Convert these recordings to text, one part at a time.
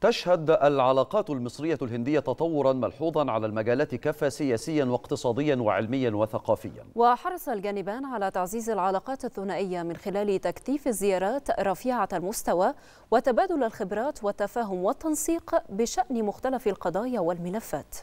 تشهد العلاقات المصرية الهندية تطورا ملحوظا على المجالات كافة سياسيا واقتصاديا وعلميا وثقافيا وحرص الجانبان على تعزيز العلاقات الثنائية من خلال تكثيف الزيارات رفيعة المستوى وتبادل الخبرات والتفاهم والتنسيق بشأن مختلف القضايا والملفات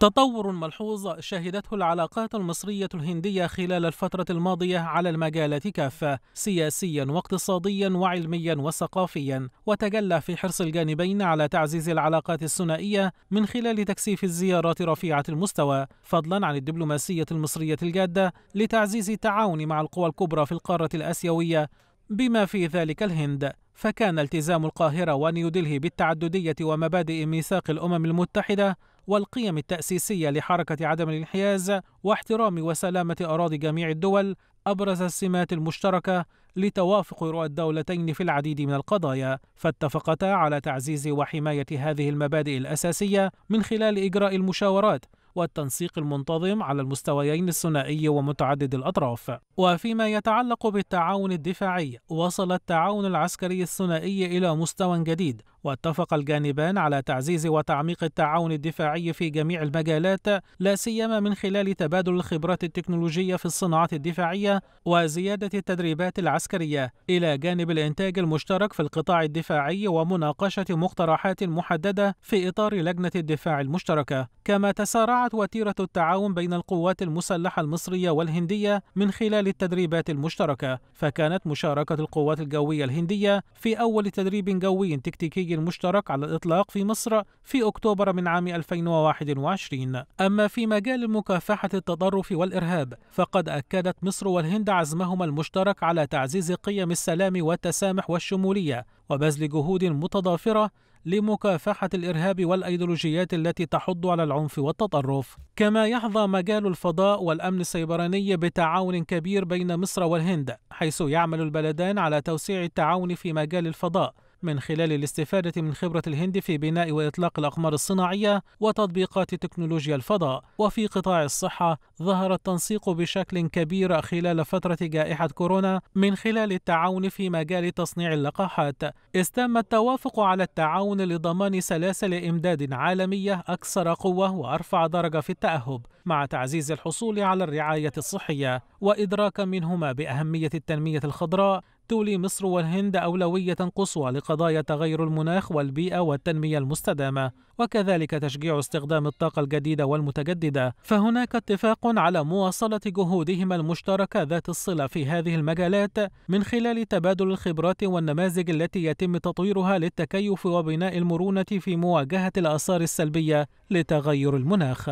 تطور ملحوظ شهدته العلاقات المصرية الهندية خلال الفترة الماضية على المجالات كافة سياسيا واقتصاديا وعلميا وثقافيا وتجلى في حرص الجانبين على تعزيز العلاقات الثنائية من خلال تكثيف الزيارات رفيعة المستوى فضلا عن الدبلوماسية المصرية الجادة لتعزيز التعاون مع القوى الكبرى في القارة الآسيوية بما في ذلك الهند فكان التزام القاهرة ونيودلهي بالتعددية ومبادئ ميثاق الأمم المتحدة والقيم التأسيسية لحركة عدم الانحياز واحترام وسلامة أراضي جميع الدول أبرز السمات المشتركة لتوافق رؤى الدولتين في العديد من القضايا فاتفقتا على تعزيز وحماية هذه المبادئ الأساسية من خلال إجراء المشاورات والتنسيق المنتظم على المستويين الثنائي ومتعدد الأطراف وفيما يتعلق بالتعاون الدفاعي وصل التعاون العسكري الثنائي إلى مستوى جديد واتفق الجانبان على تعزيز وتعميق التعاون الدفاعي في جميع المجالات لا سيما من خلال تبادل الخبرات التكنولوجية في الصناعات الدفاعية وزيادة التدريبات العسكرية إلى جانب الإنتاج المشترك في القطاع الدفاعي ومناقشة مقترحات محددة في إطار لجنة الدفاع المشتركة كما تسارع وقعت وتيرة التعاون بين القوات المسلحة المصرية والهندية من خلال التدريبات المشتركة فكانت مشاركة القوات الجوية الهندية في أول تدريب جوي تكتيكي مشترك على الإطلاق في مصر في أكتوبر من عام 2021 أما في مجال مكافحة التطرف والإرهاب فقد أكدت مصر والهند عزمهما المشترك على تعزيز قيم السلام والتسامح والشمولية وبذل جهود متضافرة لمكافحة الإرهاب والأيديولوجيات التي تحض على العنف والتطرف كما يحظى مجال الفضاء والأمن السيبراني بتعاون كبير بين مصر والهند حيث يعمل البلدان على توسيع التعاون في مجال الفضاء من خلال الاستفادة من خبرة الهند في بناء وإطلاق الأقمار الصناعية وتطبيقات تكنولوجيا الفضاء وفي قطاع الصحة ظهر التنسيق بشكل كبير خلال فترة جائحة كورونا من خلال التعاون في مجال تصنيع اللقاحات إذ تم التوافق على التعاون لضمان سلاسل إمداد عالمية أكثر قوة وأرفع درجة في التأهب مع تعزيز الحصول على الرعاية الصحية وإدراك منهما بأهمية التنمية الخضراء تولي مصر والهند أولوية قصوى لقضايا تغير المناخ والبيئة والتنمية المستدامة وكذلك تشجيع استخدام الطاقة الجديدة والمتجددة فهناك اتفاق على مواصلة جهودهما المشتركة ذات الصلة في هذه المجالات من خلال تبادل الخبرات والنماذج التي يتم تطويرها للتكيف وبناء المرونة في مواجهة الآثار السلبية لتغير المناخ